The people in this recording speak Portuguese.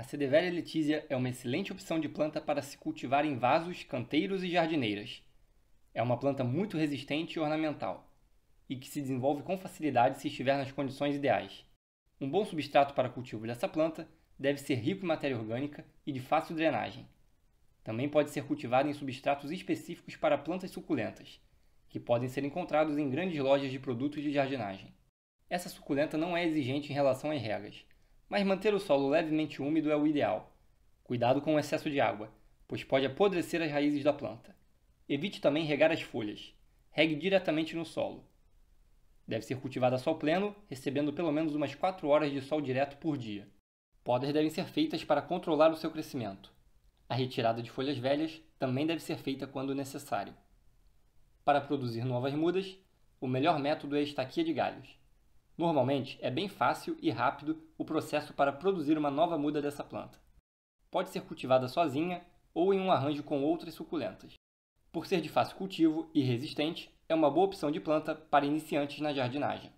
A cedevelia letizia é uma excelente opção de planta para se cultivar em vasos, canteiros e jardineiras. É uma planta muito resistente e ornamental, e que se desenvolve com facilidade se estiver nas condições ideais. Um bom substrato para cultivo dessa planta deve ser rico em matéria orgânica e de fácil drenagem. Também pode ser cultivada em substratos específicos para plantas suculentas, que podem ser encontrados em grandes lojas de produtos de jardinagem. Essa suculenta não é exigente em relação às regras mas manter o solo levemente úmido é o ideal. Cuidado com o excesso de água, pois pode apodrecer as raízes da planta. Evite também regar as folhas. Regue diretamente no solo. Deve ser cultivada a sol pleno, recebendo pelo menos umas 4 horas de sol direto por dia. Podas devem ser feitas para controlar o seu crescimento. A retirada de folhas velhas também deve ser feita quando necessário. Para produzir novas mudas, o melhor método é a estaquia de galhos. Normalmente, é bem fácil e rápido o processo para produzir uma nova muda dessa planta. Pode ser cultivada sozinha ou em um arranjo com outras suculentas. Por ser de fácil cultivo e resistente, é uma boa opção de planta para iniciantes na jardinagem.